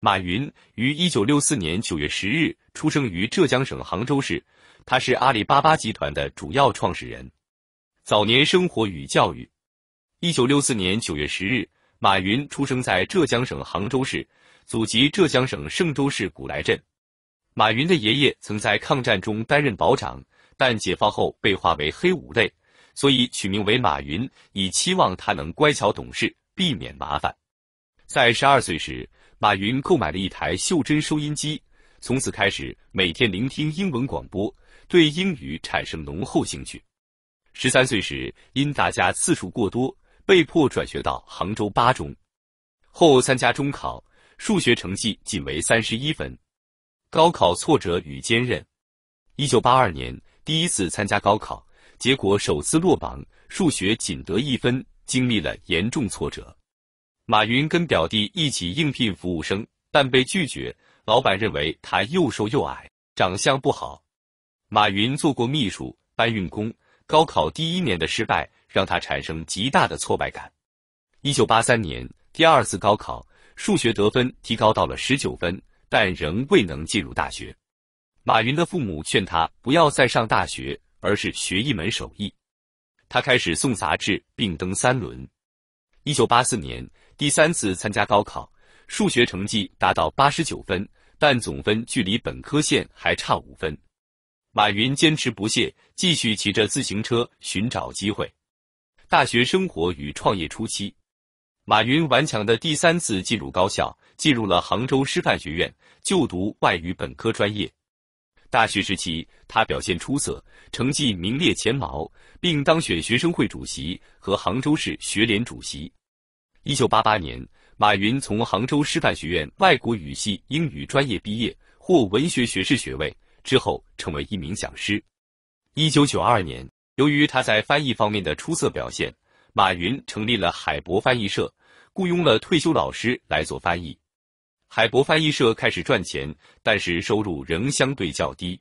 马云于一九六四年九月十日出生于浙江省杭州市，他是阿里巴巴集团的主要创始人。早年生活与教育。一九六四年九月十日，马云出生在浙江省杭州市，祖籍浙江省嵊州市古来镇。马云的爷爷曾在抗战中担任保长，但解放后被划为黑五类，所以取名为马云，以期望他能乖巧懂事，避免麻烦。在十二岁时。马云购买了一台袖珍收音机，从此开始每天聆听英文广播，对英语产生浓厚兴趣。十三岁时，因打架次数过多，被迫转学到杭州八中。后参加中考，数学成绩仅为三十一分。高考挫折与坚韧。一九八二年，第一次参加高考，结果首次落榜，数学仅得一分，经历了严重挫折。马云跟表弟一起应聘服务生，但被拒绝。老板认为他又瘦又矮，长相不好。马云做过秘书、搬运工。高考第一年的失败让他产生极大的挫败感。一九八三年，第二次高考，数学得分提高到了十九分，但仍未能进入大学。马云的父母劝他不要再上大学，而是学一门手艺。他开始送杂志，并登三轮。一九八四年。第三次参加高考，数学成绩达到八十九分，但总分距离本科线还差五分。马云坚持不懈，继续骑着自行车寻找机会。大学生活与创业初期，马云顽强的第三次进入高校，进入了杭州师范学院就读外语本科专业。大学时期，他表现出色，成绩名列前茅，并当选学生会主席和杭州市学联主席。一九八八年，马云从杭州师范学院外国语系英语专业毕业，获文学学士学位之后，成为一名讲师。一九九二年，由于他在翻译方面的出色表现，马云成立了海博翻译社，雇佣了退休老师来做翻译。海博翻译社开始赚钱，但是收入仍相对较低。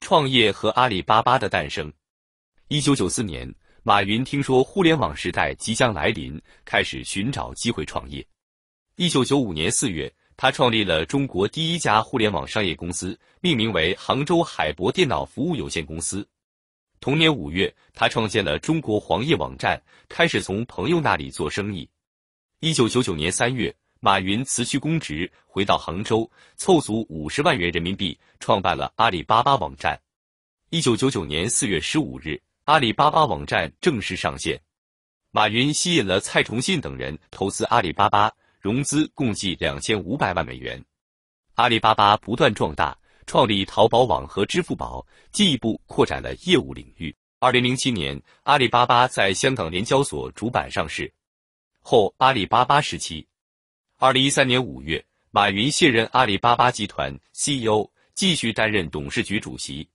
创业和阿里巴巴的诞生。一九九四年。马云听说互联网时代即将来临，开始寻找机会创业。一九九五年四月，他创立了中国第一家互联网商业公司，命名为杭州海博电脑服务有限公司。同年五月，他创建了中国黄页网站，开始从朋友那里做生意。一九九九年三月，马云辞去公职，回到杭州，凑足五十万元人民币，创办了阿里巴巴网站。一九九九年四月十五日。阿里巴巴网站正式上线，马云吸引了蔡崇信等人投资阿里巴巴，融资共计两千五百万美元。阿里巴巴不断壮大，创立淘宝网和支付宝，进一步扩展了业务领域。二零零七年，阿里巴巴在香港联交所主板上市后，阿里巴巴时期。二零一三年五月，马云卸任阿里巴巴集团 CEO，继续担任董事局主席。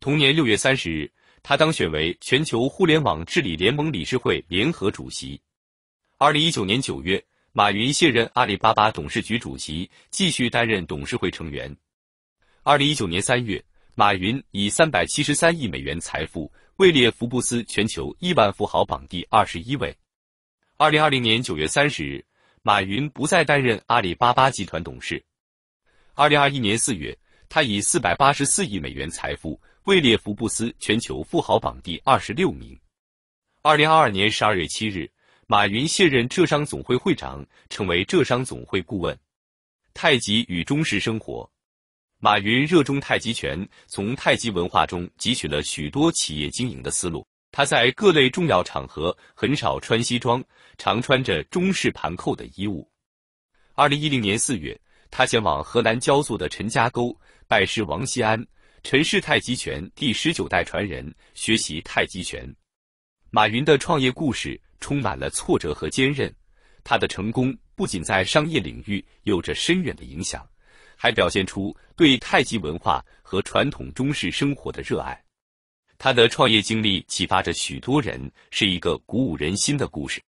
同年六月三十日。他当选为全球互联网治理联盟理事会联合主席。二零一九年九月，马云卸任阿里巴巴董事局主席，继续担任董事会成员。二零一九年三月，马云以三百七十三亿美元财富位列福布斯全球亿万富豪榜第二十一位。二零二零年九月三十日，马云不再担任阿里巴巴集团董事。二零二一年四月，他以四百八十四亿美元财富。位列福布斯全球富豪榜第二十六名。二零二二年十二月七日，马云卸任浙商总会会长，成为浙商总会顾问。太极与中式生活，马云热衷太极拳，从太极文化中汲取了许多企业经营的思路。他在各类重要场合很少穿西装，常穿着中式盘扣的衣物。二零一零年四月，他前往河南焦作的陈家沟拜师王锡安。陈氏太极拳第十九代传人学习太极拳。马云的创业故事充满了挫折和坚韧，他的成功不仅在商业领域有着深远的影响，还表现出对太极文化和传统中式生活的热爱。他的创业经历启发着许多人，是一个鼓舞人心的故事。